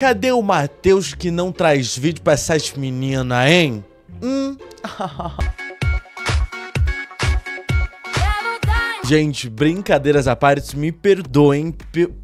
Cadê o Matheus que não traz vídeo pra essas meninas, hein? Hum... Gente, brincadeiras à parte, me perdoem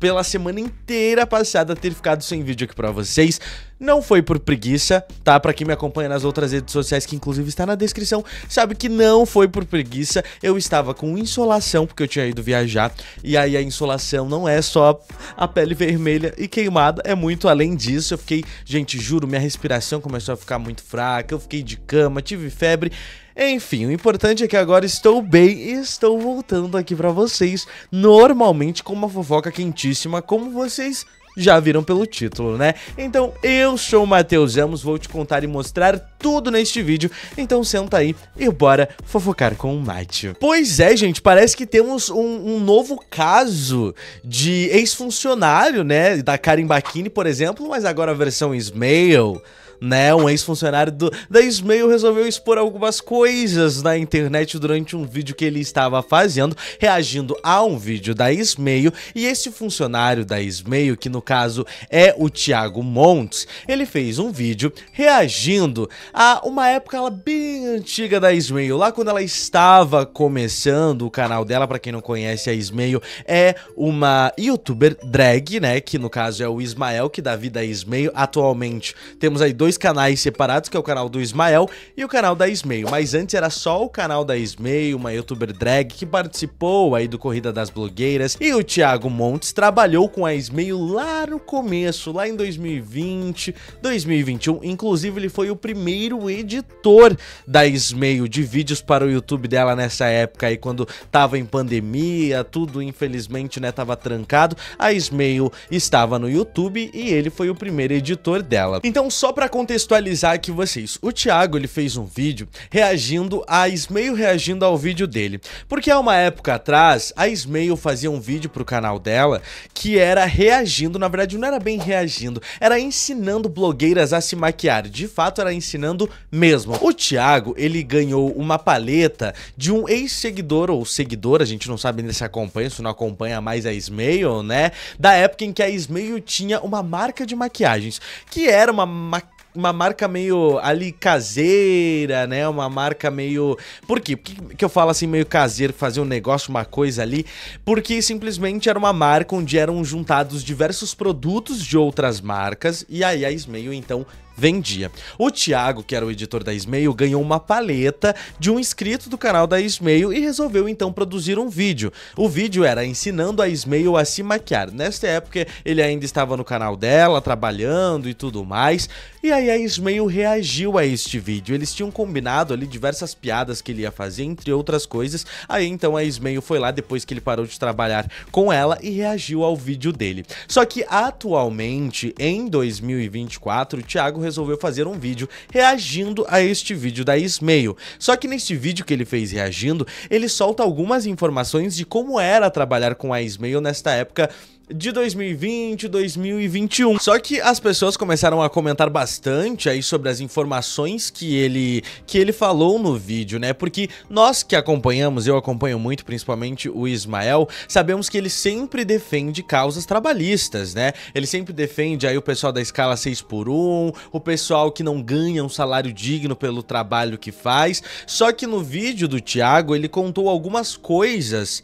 pela semana inteira passada ter ficado sem vídeo aqui pra vocês. Não foi por preguiça, tá? Pra quem me acompanha nas outras redes sociais, que inclusive está na descrição, sabe que não foi por preguiça. Eu estava com insolação, porque eu tinha ido viajar. E aí a insolação não é só a pele vermelha e queimada, é muito além disso. Eu fiquei, gente, juro, minha respiração começou a ficar muito fraca, eu fiquei de cama, tive febre. Enfim, o importante é que agora estou bem e estou voltando aqui para vocês, normalmente com uma fofoca quentíssima, como vocês já viram pelo título, né? Então, eu sou o Matheus Amos, vou te contar e mostrar tudo neste vídeo, então senta aí e bora fofocar com o Mate. Pois é, gente, parece que temos um, um novo caso de ex-funcionário, né, da Karen Bakini por exemplo, mas agora a versão Smail né? Um ex-funcionário da Ismail resolveu expor algumas coisas na internet durante um vídeo que ele estava fazendo, reagindo a um vídeo da Ismail. E esse funcionário da Ismail, que no caso é o Thiago Montes, ele fez um vídeo reagindo a uma época ela, bem antiga da Ismail, lá quando ela estava começando o canal dela. Para quem não conhece, a Ismail é uma youtuber drag, né? Que no caso é o Ismael, que dá vida a Ismail. Atualmente temos aí dois dois canais separados, que é o canal do Ismael e o canal da Ismail. Mas antes era só o canal da Ismail, uma youtuber drag que participou aí do Corrida das Blogueiras. E o Thiago Montes trabalhou com a Ismail lá no começo, lá em 2020, 2021. Inclusive, ele foi o primeiro editor da Ismail de vídeos para o YouTube dela nessa época aí, quando tava em pandemia, tudo infelizmente, né, tava trancado. A Ismail estava no YouTube e ele foi o primeiro editor dela. Então, só para contextualizar aqui vocês, o Thiago ele fez um vídeo reagindo a Ismail reagindo ao vídeo dele, porque há uma época atrás a Ismail fazia um vídeo pro canal dela que era reagindo, na verdade não era bem reagindo, era ensinando blogueiras a se maquiar, de fato era ensinando mesmo. O Thiago ele ganhou uma paleta de um ex-seguidor ou seguidora, a gente não sabe ainda se acompanha, se não acompanha mais a Ismail, né? Da época em que a Ismail tinha uma marca de maquiagens, que era uma maquiagem uma marca meio ali caseira, né? Uma marca meio. Por quê? Por que, que eu falo assim, meio caseiro, fazer um negócio, uma coisa ali? Porque simplesmente era uma marca onde eram juntados diversos produtos de outras marcas e aí a Ismail então vendia. O Thiago, que era o editor da Ismail, ganhou uma paleta de um inscrito do canal da Ismail e resolveu então produzir um vídeo. O vídeo era ensinando a Ismail a se maquiar. Nesta época, ele ainda estava no canal dela, trabalhando e tudo mais. E aí a Ismail reagiu a este vídeo. Eles tinham combinado ali diversas piadas que ele ia fazer, entre outras coisas. Aí então a Ismail foi lá depois que ele parou de trabalhar com ela e reagiu ao vídeo dele. Só que atualmente, em 2024, o Thiago resolveu fazer um vídeo reagindo a este vídeo da Ismail. Só que neste vídeo que ele fez reagindo, ele solta algumas informações de como era trabalhar com a Ismail nesta época de 2020, 2021. Só que as pessoas começaram a comentar bastante aí sobre as informações que ele que ele falou no vídeo, né? Porque nós que acompanhamos, eu acompanho muito, principalmente o Ismael, sabemos que ele sempre defende causas trabalhistas, né? Ele sempre defende aí o pessoal da escala 6 por 1, o pessoal que não ganha um salário digno pelo trabalho que faz. Só que no vídeo do Thiago, ele contou algumas coisas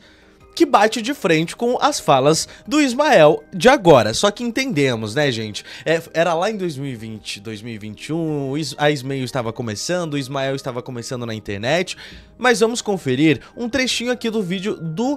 que bate de frente com as falas do Ismael de agora. Só que entendemos, né, gente? É, era lá em 2020, 2021, a Ismael estava começando, o Ismael estava começando na internet, mas vamos conferir um trechinho aqui do vídeo do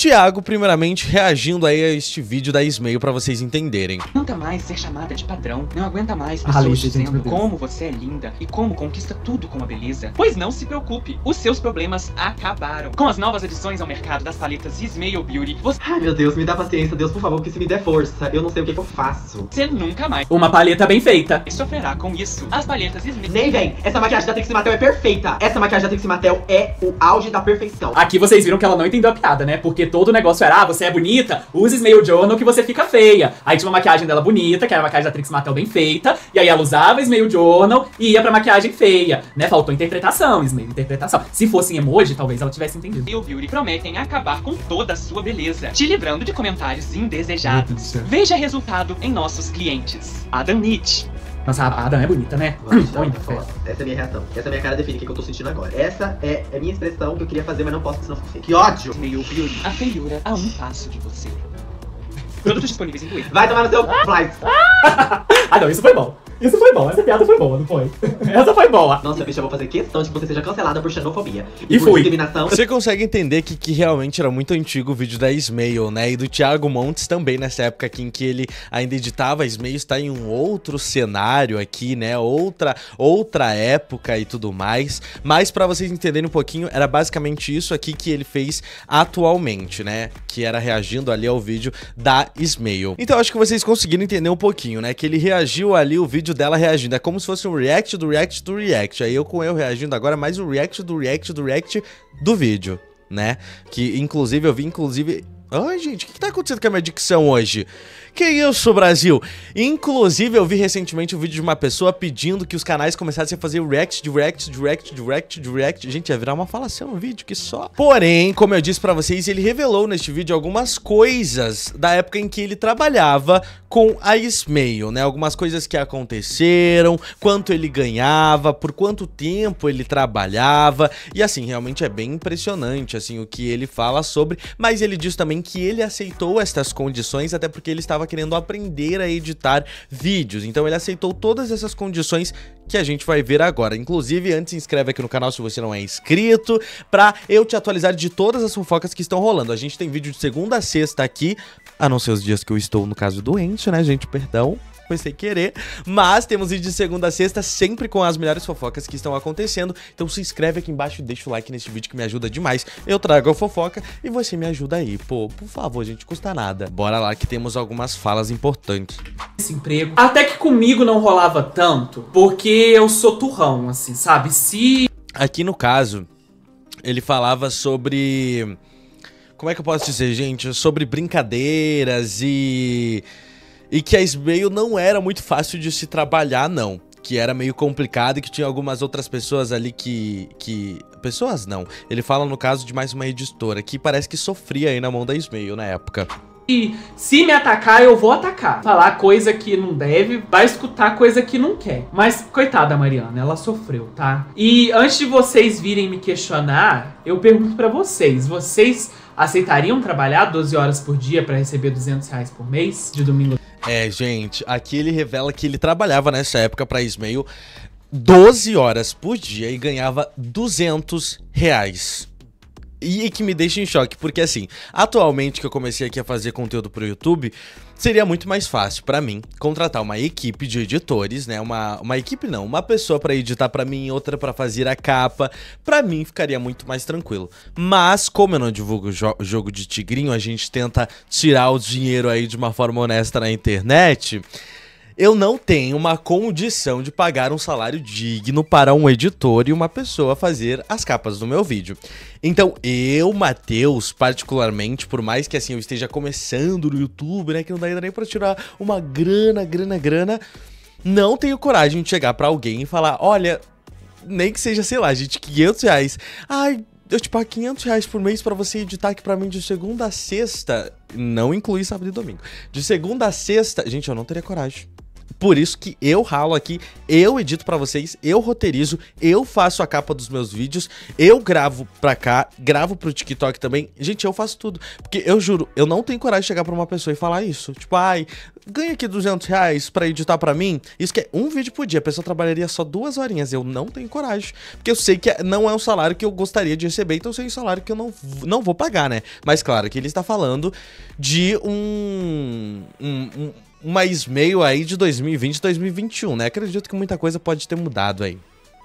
Tiago, primeiramente, reagindo aí a este vídeo da Ismail para vocês entenderem. Não aguenta mais ser chamada de padrão, não aguenta mais pessoas ah, Alice, dizendo como você é linda e como conquista tudo com a beleza. Pois não se preocupe, os seus problemas acabaram. Com as novas edições ao mercado das paletas Ismail Beauty, você... Ai meu Deus, me dá paciência, Deus, por favor, que se me der força, eu não sei o que, que eu faço. Você nunca mais... Uma paleta bem feita. E sofrerá com isso. As paletas Ismail... Nem vem, essa maquiagem da Trixie Mattel é perfeita. Essa maquiagem da Trixie Mattel é o auge da perfeição. Aqui vocês viram que ela não entendeu a piada, né? Porque todo o negócio era, ah, você é bonita, use Smail Journal que você fica feia. Aí tinha uma maquiagem dela bonita, que era a maquiagem da Trix Mattel bem feita, e aí ela usava Smail Journal e ia pra maquiagem feia, né? Faltou interpretação, Smail, interpretação. Se fosse em emoji, talvez ela tivesse entendido. E o Beauty prometem acabar com toda a sua beleza, te livrando de comentários indesejados. Veja resultado em nossos clientes. Adam Nietzsche nossa a Adam é bonita, né? Então, essa é a minha reação. Essa é a minha cara define o que, eu tô sentindo agora. Essa é a minha expressão que eu queria fazer, mas não posso, senão fico feio. Que ódio! Meio pior. A feiura a é um passo de você. Produtos disponíveis em Twitter. Vai tomar no seu ah! flight. ah, não, isso foi bom. Isso foi bom, essa piada foi boa, não foi? Essa foi boa. Nossa, bicha, eu vou fazer questão de que você seja cancelada por xenofobia. E, e por fui. discriminação. Você consegue entender que, que realmente era muito antigo o vídeo da Smail, né? E do Thiago Montes também, nessa época aqui em que ele ainda editava. Smail está em um outro cenário aqui, né? Outra, outra época e tudo mais. Mas para vocês entenderem um pouquinho, era basicamente isso aqui que ele fez atualmente, né? Que era reagindo ali ao vídeo da Smail. Então acho que vocês conseguiram entender um pouquinho, né? Que ele reagiu ali o vídeo vídeo dela reagindo. É como se fosse um react do react do react. Aí eu com eu reagindo agora, mais um react do react do react do vídeo, né? Que inclusive eu vi, inclusive Ai, gente, o que, que tá acontecendo com a minha dicção hoje? Que isso, Brasil? Inclusive, eu vi recentemente um vídeo de uma pessoa pedindo que os canais começassem a fazer react, direct, direct, direct, direct. Gente, ia virar uma falação no um vídeo, que só. Porém, como eu disse para vocês, ele revelou neste vídeo algumas coisas da época em que ele trabalhava com a Ismail, né? Algumas coisas que aconteceram, quanto ele ganhava, por quanto tempo ele trabalhava. E assim, realmente é bem impressionante, assim, o que ele fala sobre. Mas ele diz também em que ele aceitou estas condições, até porque ele estava querendo aprender a editar vídeos. Então ele aceitou todas essas condições que a gente vai ver agora. Inclusive, antes se inscreve aqui no canal se você não é inscrito, pra eu te atualizar de todas as fofocas que estão rolando. A gente tem vídeo de segunda a sexta aqui, a não ser os dias que eu estou, no caso, doente, né, gente? Perdão foi sem querer. Mas temos vídeo de segunda a sexta, sempre com as melhores fofocas que estão acontecendo. Então se inscreve aqui embaixo, e deixa o like nesse vídeo que me ajuda demais. Eu trago a fofoca e você me ajuda aí. Pô, por favor, gente, custa nada. Bora lá que temos algumas falas importantes. Esse emprego, até que comigo não rolava tanto, porque eu sou turrão, assim, sabe? Se. Aqui no caso, ele falava sobre. Como é que eu posso dizer, gente? Sobre brincadeiras e e que a Smail não era muito fácil de se trabalhar, não. Que era meio complicado e que tinha algumas outras pessoas ali que. que pessoas não. Ele fala no caso de mais uma editora que parece que sofria aí na mão da Smail na época. E se me atacar, eu vou atacar. Falar coisa que não deve, vai escutar coisa que não quer. Mas coitada Mariana, ela sofreu, tá? E antes de vocês virem me questionar, eu pergunto para vocês, vocês aceitariam trabalhar 12 horas por dia para receber 200 reais por mês de domingo? É, gente, aqui ele revela que ele trabalhava nessa época para Ismail 12 horas por dia e ganhava 200 reais e que me deixa em choque, porque assim, atualmente que eu comecei aqui a fazer conteúdo pro YouTube, seria muito mais fácil para mim contratar uma equipe de editores, né? Uma, uma equipe não, uma pessoa para editar para mim, outra para fazer a capa. Para mim ficaria muito mais tranquilo. Mas como eu não divulgo jo jogo de tigrinho, a gente tenta tirar o dinheiro aí de uma forma honesta na internet. Eu não tenho uma condição de pagar um salário digno para um editor e uma pessoa fazer as capas do meu vídeo. Então, eu, Matheus, particularmente, por mais que assim eu esteja começando no YouTube, né, que não dá ainda nem para tirar uma grana, grana, grana, não tenho coragem de chegar para alguém e falar: "Olha, nem que seja, sei lá, gente, 500 reais. Ai, eu te pago 500 reais por mês para você editar aqui para mim de segunda a sexta. Não inclui sábado e domingo. De segunda a sexta, gente, eu não teria coragem. Por isso que eu ralo aqui, eu edito para vocês, eu roteirizo, eu faço a capa dos meus vídeos, eu gravo pra cá, gravo pro TikTok também. Gente, eu faço tudo. Porque eu juro, eu não tenho coragem de chegar pra uma pessoa e falar isso. Tipo, ai, ganha aqui 200 reais pra editar pra mim. Isso que é um vídeo por dia, a pessoa trabalharia só duas horinhas. Eu não tenho coragem. Porque eu sei que não é um salário que eu gostaria de receber, então eu sei é um salário que eu não, não vou pagar, né? Mas claro que ele está falando de um, um, um um mês meio aí de 2020 e 2021, né? Acredito que muita coisa pode ter mudado aí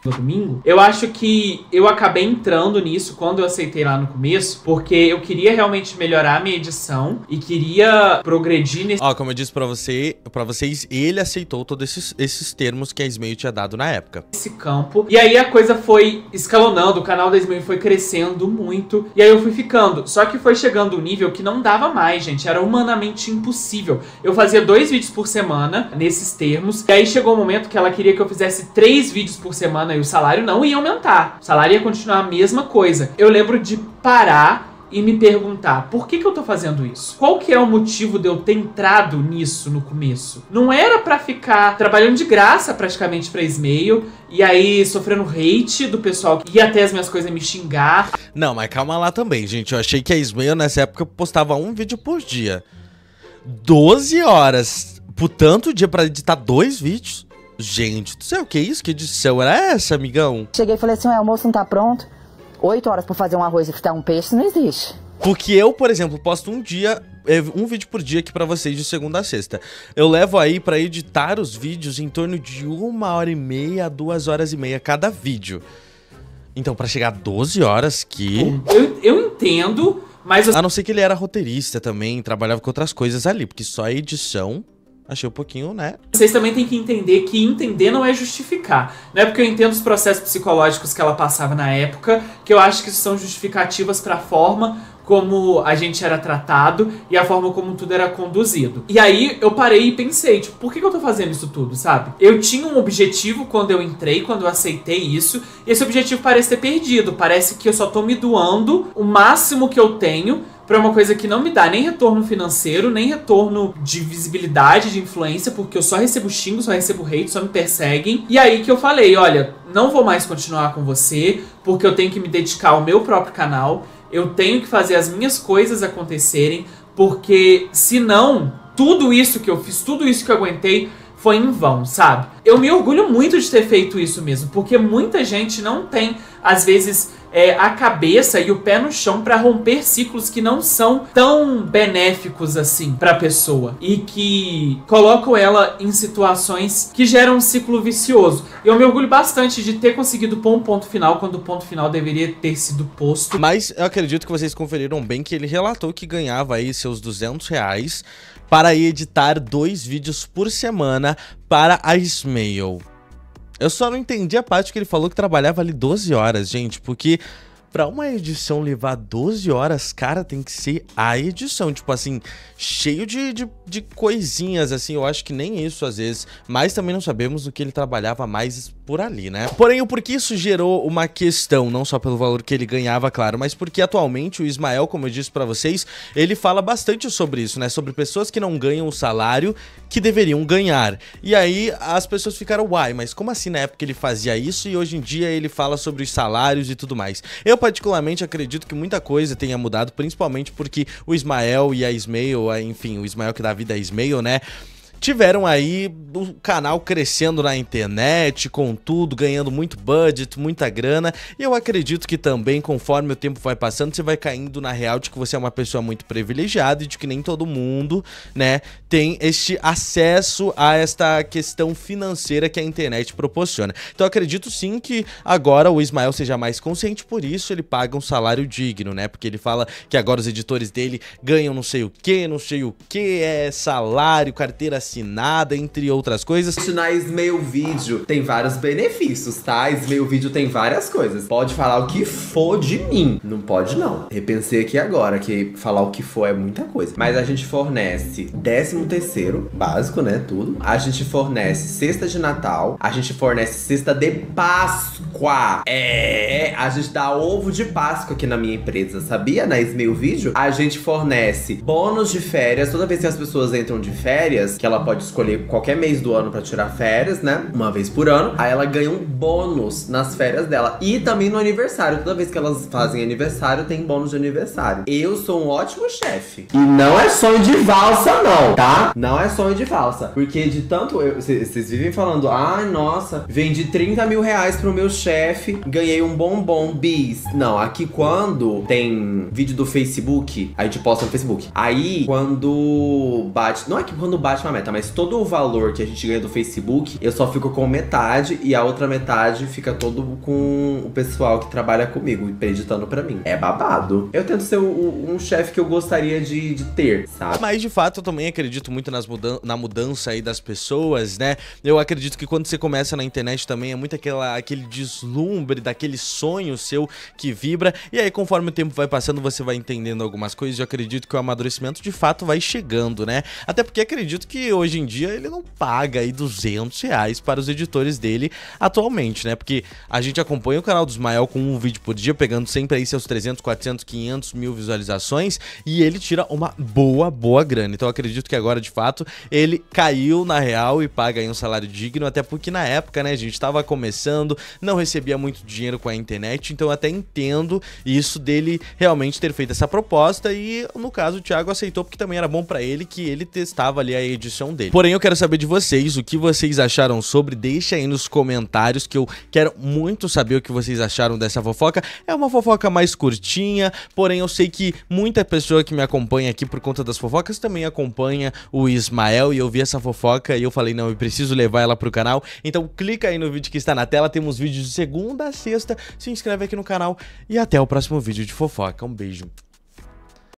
no domingo, eu acho que eu acabei entrando nisso quando eu aceitei lá no começo, porque eu queria realmente melhorar a minha edição e queria progredir nesse. Ó, como eu disse para você, para vocês, ele aceitou todos esses, esses termos que a Smail tinha dado na época. Esse campo. E aí a coisa foi escalonando, o canal da Smail foi crescendo muito, e aí eu fui ficando. Só que foi chegando um nível que não dava mais, gente, era humanamente impossível. Eu fazia dois vídeos por semana nesses termos, e aí chegou um momento que ela queria que eu fizesse três vídeos por semana né? e o salário não ia aumentar. O salário ia continuar a mesma coisa. Eu lembro de parar e me perguntar por que, que eu tô fazendo isso? Qual que é o motivo de eu ter entrado nisso no começo? Não era para ficar trabalhando de graça praticamente pra Ismail e aí sofrendo hate do pessoal que ia até as minhas coisas me xingar. Não, mas calma lá também, gente. Eu achei que a Ismail nessa época postava um vídeo por dia. 12 horas por tanto dia para editar dois vídeos. Gente, tu sei o que é isso? Que edição era essa, amigão? Cheguei e falei assim: o almoço não tá pronto. Oito horas para fazer um arroz e fritar um peixe não existe. Porque eu, por exemplo, posto um dia, eh, um vídeo por dia aqui para vocês de segunda a sexta. Eu levo aí para editar os vídeos em torno de uma hora e meia a duas horas e meia cada vídeo. Então, para chegar a 12 horas que. Eu, eu entendo, mas. Eu... A não ser que ele era roteirista também, trabalhava com outras coisas ali, porque só a edição Achei um pouquinho, né? Vocês também têm que entender que entender não é justificar. Não é porque eu entendo os processos psicológicos que ela passava na época, que eu acho que isso são justificativas para a forma como a gente era tratado e a forma como tudo era conduzido. E aí eu parei e pensei, tipo, por que, que eu tô fazendo isso tudo, sabe? Eu tinha um objetivo quando eu entrei, quando eu aceitei isso, e esse objetivo parece ter perdido. Parece que eu só tô me doando o máximo que eu tenho para uma coisa que não me dá nem retorno financeiro, nem retorno de visibilidade, de influência, porque eu só recebo xingo, só recebo hate, só me perseguem. E aí que eu falei, olha, não vou mais continuar com você, porque eu tenho que me dedicar ao meu próprio canal, eu tenho que fazer as minhas coisas acontecerem, porque senão tudo isso que eu fiz, tudo isso que eu aguentei, foi em vão, sabe? Eu me orgulho muito de ter feito isso mesmo, porque muita gente não tem, às vezes, é, a cabeça e o pé no chão para romper ciclos que não são tão benéficos assim para a pessoa e que colocam ela em situações que geram um ciclo vicioso. Eu me orgulho bastante de ter conseguido pôr um ponto final quando o ponto final deveria ter sido posto. Mas eu acredito que vocês conferiram bem que ele relatou que ganhava aí seus 200 reais para editar dois vídeos por semana para a Ismail. Eu só não entendi a parte que ele falou que trabalhava ali 12 horas, gente, porque para uma edição levar 12 horas, cara, tem que ser a edição. Tipo assim, cheio de, de, de, coisinhas, assim. Eu acho que nem isso às vezes. Mas também não sabemos o que ele trabalhava mais por ali, né? Porém, o porquê isso gerou uma questão, não só pelo valor que ele ganhava, claro, mas porque atualmente o Ismael, como eu disse para vocês, ele fala bastante sobre isso, né? Sobre pessoas que não ganham o salário que deveriam ganhar. E aí as pessoas ficaram, uai, mas como assim na época ele fazia isso e hoje em dia ele fala sobre os salários e tudo mais? Eu particularmente acredito que muita coisa tenha mudado, principalmente porque o Ismael e a Ismael, enfim, o Ismael que dá vida a Ismael, né? tiveram aí o canal crescendo na internet, com tudo, ganhando muito budget, muita grana. E eu acredito que também, conforme o tempo vai passando, você vai caindo na real de que você é uma pessoa muito privilegiada e de que nem todo mundo, né, tem este acesso a esta questão financeira que a internet proporciona. Então acredito sim que agora o Ismael seja mais consciente, por isso ele paga um salário digno, né? Porque ele fala que agora os editores dele ganham não sei o que, não sei o que, é salário, carteira nada entre outras coisas. Na Ismail Vídeo tem vários benefícios, tá? meio Vídeo tem várias coisas. Pode falar o que for de mim. Não pode, não. Repensei aqui agora que falar o que for é muita coisa. Mas a gente fornece 13 terceiro, básico, né? Tudo. A gente fornece cesta de Natal. A gente fornece cesta de Páscoa. É, é a gente dá ovo de Páscoa aqui na minha empresa, sabia? Na Ismail Vídeo, a gente fornece bônus de férias. Toda vez que as pessoas entram de férias, que elas ela pode escolher qualquer mês do ano para tirar férias, né? Uma vez por ano. Aí ela ganha um bônus nas férias dela e também no aniversário. Toda vez que elas fazem aniversário, tem bônus de aniversário. Eu sou um ótimo chefe. E não é sonho de valsa, não, tá? Não é sonho de valsa. Porque de tanto. Vocês vivem falando, ai, ah, nossa, vendi 30 mil reais pro meu chefe, ganhei um bombom bis. Não, aqui quando tem vídeo do Facebook, a gente posta no Facebook. Aí, quando bate. Não é que quando bate uma meta mas todo o valor que a gente ganha do Facebook, eu só fico com metade e a outra metade fica todo com o pessoal que trabalha comigo, acreditando para mim. É babado. Eu tento ser um chefe que eu gostaria de, de, ter, sabe? Mas de fato eu também acredito muito nas mudan na mudança aí das pessoas, né? Eu acredito que quando você começa na internet também é muito aquela, aquele deslumbre daquele sonho seu que vibra. E aí, conforme o tempo vai passando, você vai entendendo algumas coisas. Eu acredito que o amadurecimento de fato vai chegando, né? Até porque acredito que hoje em dia ele não paga aí 200 reais para os editores dele atualmente, né? Porque a gente acompanha o canal do Ismael com um vídeo por dia, pegando sempre aí seus 300, 400, 500 mil visualizações e ele tira uma boa, boa grana. Então acredito que agora, de fato, ele caiu na real e paga aí um salário digno, até porque na época, né, a gente estava começando, não recebia muito dinheiro com a internet, então eu até entendo isso dele realmente ter feito essa proposta e, no caso, o Thiago aceitou porque também era bom para ele que ele testava ali a edição dele. Porém, eu quero saber de vocês o que vocês acharam sobre. Deixa aí nos comentários que eu quero muito saber o que vocês acharam dessa fofoca. É uma fofoca mais curtinha, porém eu sei que muita pessoa que me acompanha aqui por conta das fofocas também acompanha o Ismael e eu vi essa fofoca e eu falei, não, eu preciso levar ela pro canal. Então clica aí no vídeo que está na tela, temos vídeos de segunda a sexta. Se inscreve aqui no canal e até o próximo vídeo de fofoca. Um beijo.